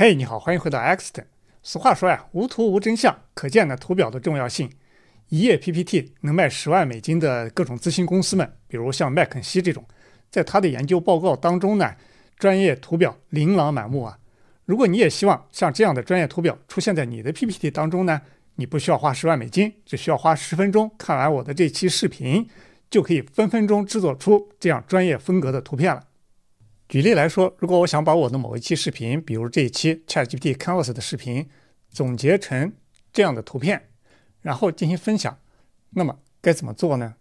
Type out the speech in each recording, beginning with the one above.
嘿，你好，欢迎回到 X 的。俗话说呀，无图无真相，可见呢图表的重要性。一页 PPT 能卖十万美金的各种咨询公司们，比如像麦肯锡这种，在他的研究报告当中呢，专业图表琳琅满目啊。如果你也希望像这样的专业图表出现在你的 PPT 当中呢，你不需要花十万美金，只需要花十分钟看完我的这期视频，就可以分分钟制作出这样专业风格的图片了。举例来说，如果我想把我的某一期视频，比如这一期 ChatGPT Canvas 的视频，总结成这样的图片，然后进行分享，那么该怎么做呢？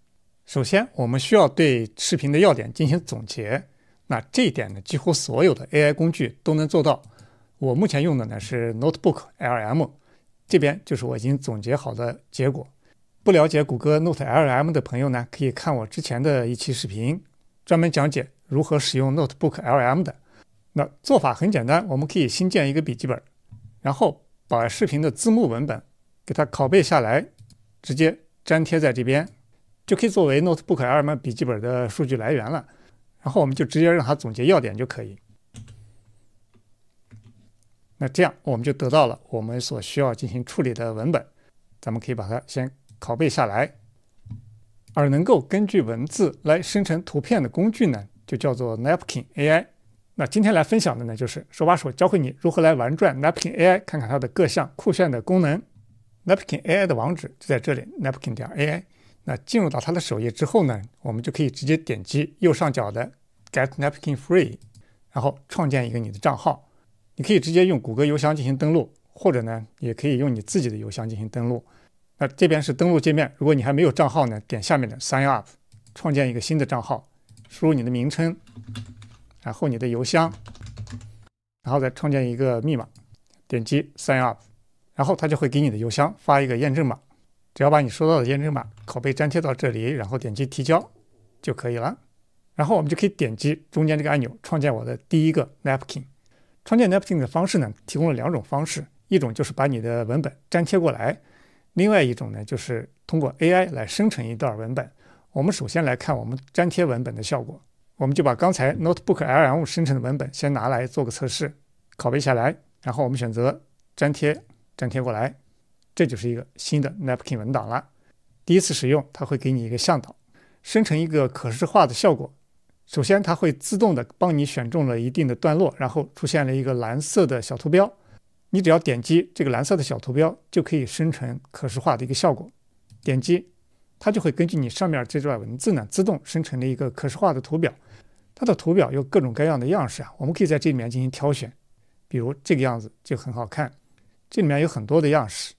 首先，我们需要对视频的要点进行总结。那这一点呢，几乎所有的 AI 工具都能做到。我目前用的呢是 Notebook LM，这边就是我已经总结好的结果。不了解谷歌 n o t e LM 的朋友呢，可以看我之前的一期视频，专门讲解。如何使用 Notebook LM 的？那做法很简单，我们可以新建一个笔记本，然后把视频的字幕文本给它拷贝下来，直接粘贴在这边，就可以作为 Notebook LM 笔记本的数据来源了。然后我们就直接让它总结要点就可以。那这样我们就得到了我们所需要进行处理的文本，咱们可以把它先拷贝下来。而能够根据文字来生成图片的工具呢？就叫做 Napkin AI。那今天来分享的呢，就是手把手教会你如何来玩转 Napkin AI，看看它的各项酷炫的功能。Napkin AI 的网址就在这里，Napkin 点 AI。那进入到它的首页之后呢，我们就可以直接点击右上角的 Get Napkin Free，然后创建一个你的账号。你可以直接用谷歌邮箱进行登录，或者呢，也可以用你自己的邮箱进行登录。那这边是登录界面，如果你还没有账号呢，点下面的 Sign Up，创建一个新的账号。输入你的名称，然后你的邮箱，然后再创建一个密码，点击 Sign Up，然后它就会给你的邮箱发一个验证码。只要把你收到的验证码拷贝粘贴到这里，然后点击提交就可以了。然后我们就可以点击中间这个按钮，创建我的第一个 Napkin。创建 Napkin 的方式呢，提供了两种方式，一种就是把你的文本粘贴过来，另外一种呢就是通过 AI 来生成一段文本。我们首先来看我们粘贴文本的效果。我们就把刚才 Notebook LM 生成的文本先拿来做个测试，拷贝下来，然后我们选择粘贴，粘贴过来，这就是一个新的 n p t i n 文档了。第一次使用，它会给你一个向导，生成一个可视化的效果。首先，它会自动的帮你选中了一定的段落，然后出现了一个蓝色的小图标，你只要点击这个蓝色的小图标，就可以生成可视化的一个效果。点击。它就会根据你上面这段文字呢，自动生成了一个可视化的图表。它的图表有各种各样的样式啊，我们可以在这里面进行挑选。比如这个样子就很好看，这里面有很多的样式，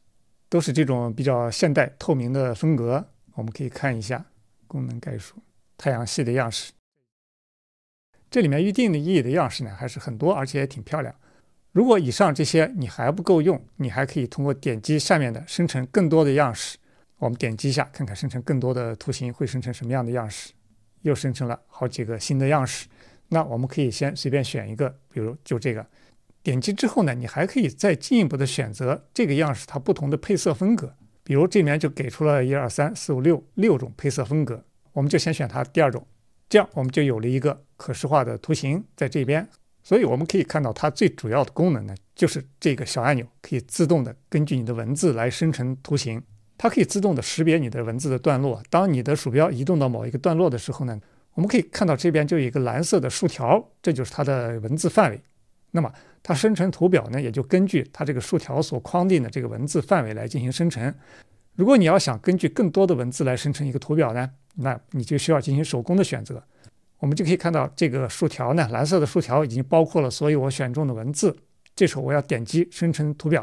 都是这种比较现代、透明的风格。我们可以看一下功能概述、太阳系的样式。这里面预定的意义的样式呢，还是很多，而且也挺漂亮。如果以上这些你还不够用，你还可以通过点击下面的生成更多的样式。我们点击一下，看看生成更多的图形会生成什么样的样式，又生成了好几个新的样式。那我们可以先随便选一个，比如就这个。点击之后呢，你还可以再进一步的选择这个样式它不同的配色风格。比如这里面就给出了一二三四五六六种配色风格，我们就先选它第二种。这样我们就有了一个可视化的图形在这边。所以我们可以看到它最主要的功能呢，就是这个小按钮可以自动的根据你的文字来生成图形。它可以自动的识别你的文字的段落。当你的鼠标移动到某一个段落的时候呢，我们可以看到这边就有一个蓝色的竖条，这就是它的文字范围。那么它生成图表呢，也就根据它这个竖条所框定的这个文字范围来进行生成。如果你要想根据更多的文字来生成一个图表呢，那你就需要进行手工的选择。我们就可以看到这个竖条呢，蓝色的竖条已经包括了所有我选中的文字。这时候我要点击生成图表。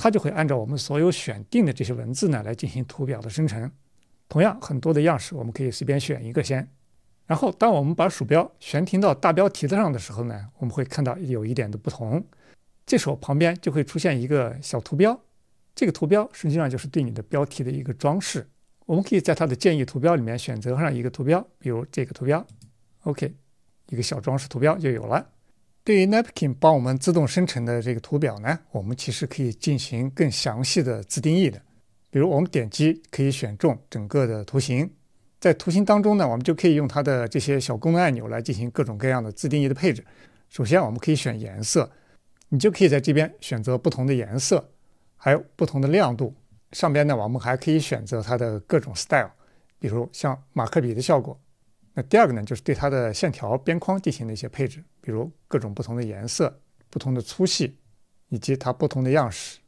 它就会按照我们所有选定的这些文字呢来进行图表的生成。同样，很多的样式我们可以随便选一个先。然后，当我们把鼠标悬停到大标题上的时候呢，我们会看到有一点的不同，这时候旁边就会出现一个小图标。这个图标实际上就是对你的标题的一个装饰。我们可以在它的建议图标里面选择上一个图标，比如这个图标，OK，一个小装饰图标就有了。对于 Napkin 帮我们自动生成的这个图表呢，我们其实可以进行更详细的自定义的。比如我们点击可以选中整个的图形，在图形当中呢，我们就可以用它的这些小功能按钮来进行各种各样的自定义的配置。首先我们可以选颜色，你就可以在这边选择不同的颜色，还有不同的亮度。上边呢，我们还可以选择它的各种 style，比如像马克笔的效果。那第二个呢，就是对它的线条边框进行的一些配置，比如各种不同的颜色、不同的粗细以及它不同的样式。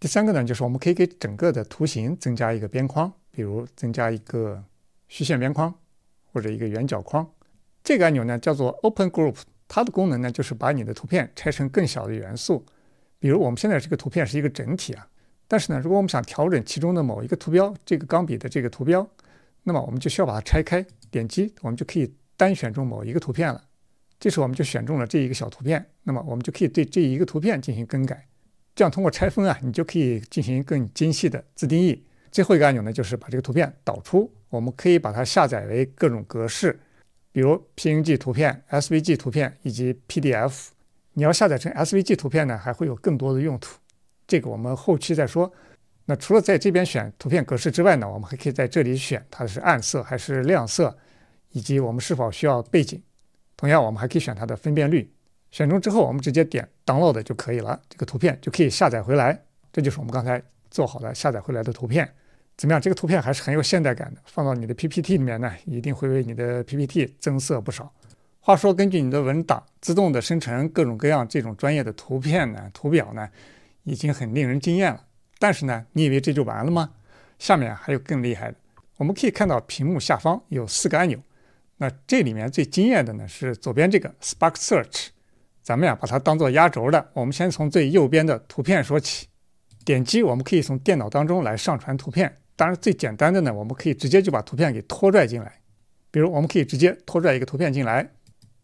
第三个呢，就是我们可以给整个的图形增加一个边框，比如增加一个虚线边框或者一个圆角框。这个按钮呢叫做 Open Group，它的功能呢就是把你的图片拆成更小的元素。比如我们现在这个图片是一个整体啊，但是呢，如果我们想调整其中的某一个图标，这个钢笔的这个图标。那么我们就需要把它拆开，点击我们就可以单选中某一个图片了。这时候我们就选中了这一个小图片，那么我们就可以对这一个图片进行更改。这样通过拆分啊，你就可以进行更精细的自定义。最后一个按钮呢，就是把这个图片导出，我们可以把它下载为各种格式，比如 PNG 图片、SVG 图片以及 PDF。你要下载成 SVG 图片呢，还会有更多的用途，这个我们后期再说。那除了在这边选图片格式之外呢，我们还可以在这里选它是暗色还是亮色，以及我们是否需要背景。同样，我们还可以选它的分辨率。选中之后，我们直接点 Download 就可以了，这个图片就可以下载回来。这就是我们刚才做好的下载回来的图片。怎么样？这个图片还是很有现代感的，放到你的 PPT 里面呢，一定会为你的 PPT 增色不少。话说，根据你的文档自动的生成各种各样这种专业的图片呢、图表呢，已经很令人惊艳了。但是呢，你以为这就完了吗？下面还有更厉害的。我们可以看到屏幕下方有四个按钮，那这里面最惊艳的呢是左边这个 Spark Search，咱们呀把它当做压轴的。我们先从最右边的图片说起，点击我们可以从电脑当中来上传图片，当然最简单的呢，我们可以直接就把图片给拖拽进来。比如我们可以直接拖拽一个图片进来，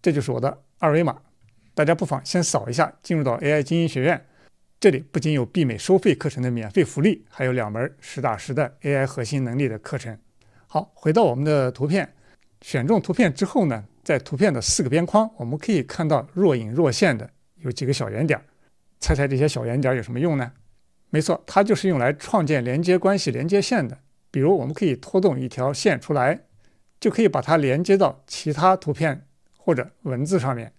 这就是我的二维码，大家不妨先扫一下，进入到 AI 精营学院。这里不仅有媲美收费课程的免费福利，还有两门实打实的 AI 核心能力的课程。好，回到我们的图片，选中图片之后呢，在图片的四个边框，我们可以看到若隐若现的有几个小圆点。猜猜这些小圆点有什么用呢？没错，它就是用来创建连接关系、连接线的。比如，我们可以拖动一条线出来，就可以把它连接到其他图片或者文字上面。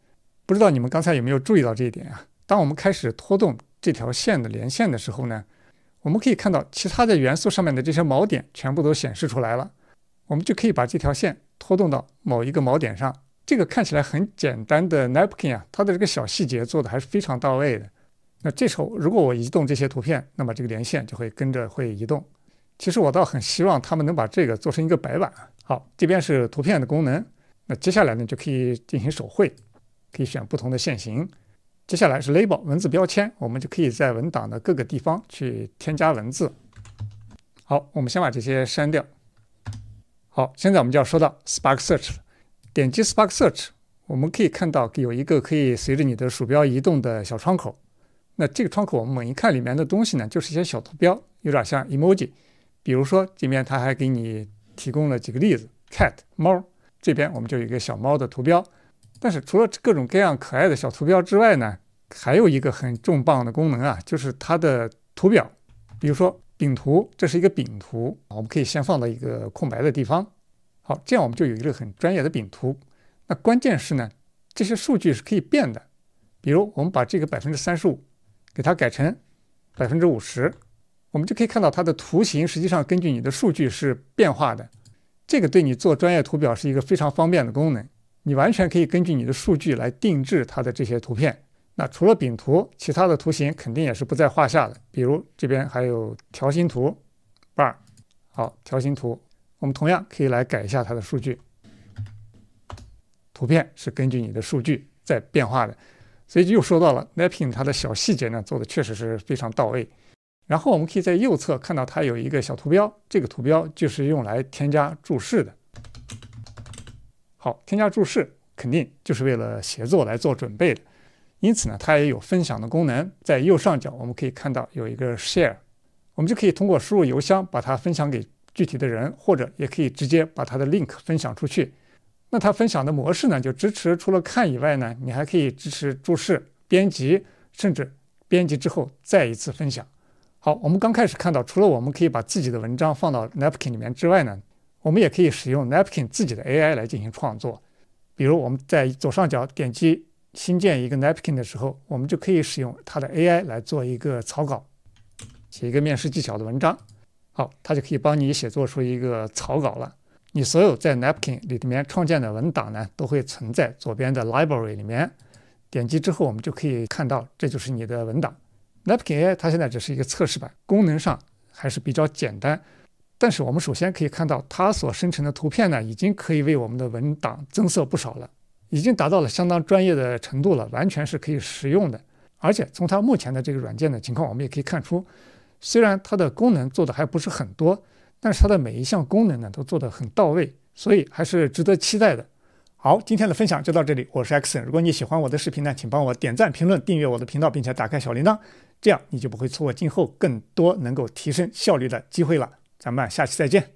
不知道你们刚才有没有注意到这一点啊？当我们开始拖动。这条线的连线的时候呢，我们可以看到其他的元素上面的这些锚点全部都显示出来了。我们就可以把这条线拖动到某一个锚点上。这个看起来很简单的 napkin 啊，它的这个小细节做的还是非常到位的。那这时候如果我移动这些图片，那么这个连线就会跟着会移动。其实我倒很希望他们能把这个做成一个白板。好，这边是图片的功能。那接下来呢，就可以进行手绘，可以选不同的线型。接下来是 label 文字标签，我们就可以在文档的各个地方去添加文字。好，我们先把这些删掉。好，现在我们就要说到 Spark Search。点击 Spark Search，我们可以看到有一个可以随着你的鼠标移动的小窗口。那这个窗口我们猛一看里面的东西呢，就是一些小图标，有点像 emoji。比如说，这边它还给你提供了几个例子，cat 猫，这边我们就有一个小猫的图标。但是除了各种各样可爱的小图标之外呢，还有一个很重磅的功能啊，就是它的图表。比如说饼图，这是一个饼图，我们可以先放到一个空白的地方。好，这样我们就有一个很专业的饼图。那关键是呢，这些数据是可以变的。比如我们把这个百分之三十五给它改成百分之五十，我们就可以看到它的图形实际上根据你的数据是变化的。这个对你做专业图表是一个非常方便的功能。你完全可以根据你的数据来定制它的这些图片。那除了饼图，其他的图形肯定也是不在话下的。比如这边还有条形图，bar。好，条形图，我们同样可以来改一下它的数据。图片是根据你的数据在变化的，所以就又说到了 Napin，p g 它的小细节呢做的确实是非常到位。然后我们可以在右侧看到它有一个小图标，这个图标就是用来添加注释的。好，添加注释肯定就是为了协作来做准备的，因此呢，它也有分享的功能。在右上角我们可以看到有一个 Share，我们就可以通过输入邮箱把它分享给具体的人，或者也可以直接把它的 Link 分享出去。那它分享的模式呢，就支持除了看以外呢，你还可以支持注释、编辑，甚至编辑之后再一次分享。好，我们刚开始看到，除了我们可以把自己的文章放到 n p t i n 里面之外呢。我们也可以使用 Napkin 自己的 AI 来进行创作，比如我们在左上角点击新建一个 Napkin 的时候，我们就可以使用它的 AI 来做一个草稿，写一个面试技巧的文章。好，它就可以帮你写作出一个草稿了。你所有在 Napkin 里面创建的文档呢，都会存在左边的 Library 里面。点击之后，我们就可以看到，这就是你的文档。Napkin AI 它现在只是一个测试版，功能上还是比较简单。但是我们首先可以看到，它所生成的图片呢，已经可以为我们的文档增色不少了，已经达到了相当专业的程度了，完全是可以使用的。而且从它目前的这个软件的情况，我们也可以看出，虽然它的功能做的还不是很多，但是它的每一项功能呢，都做得很到位，所以还是值得期待的。好，今天的分享就到这里，我是 x o 如果你喜欢我的视频呢，请帮我点赞、评论、订阅我的频道，并且打开小铃铛，这样你就不会错过今后更多能够提升效率的机会了。咱们下期再见。